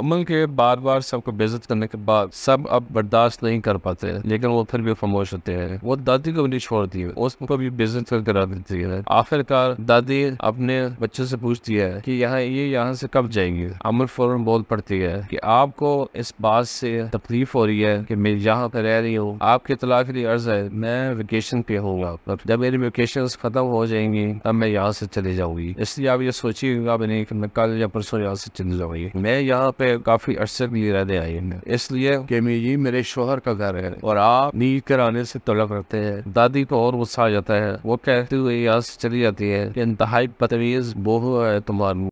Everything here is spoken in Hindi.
अमल के बार बार सबको बेजत करने के बाद सब अब बर्दाश्त नहीं कर पाते हैं लेकिन वो फिर भी खामोश होते हैं वो दादी को भी नहीं छोड़ती है उसको भी बेजत कर करा देती है आखिरकार दादी अपने बच्चे से पूछती है कि यहाँ ये यहाँ से कब जाएंगे अमल फौरन बोल पड़ती है कि आपको इस बात से तकलीफ हो रही है कि मैं यहाँ पर रह रही हूँ आपके तलाक के लिए अर्ज है मैं वेकेशन पे होगा जब मेरी वेकेशन खत्म हो जाएंगी तब मैं यहाँ से चले जाऊंगी इसलिए आप ये सोचिएगा नहीं कि मैं कल या परसों यहाँ से चले जाऊंगी मैं यहाँ पे काफी अरसे के लिए इसलिए ये मेरे शोहर का घर है और आप नींद कराने से तड़प रखते हैं दादी को और गुस्सा आ जाता है वो कहते हुए यहाँ से चली जाती है कि इंतहाई बदतमीज बोह है तुम्हारा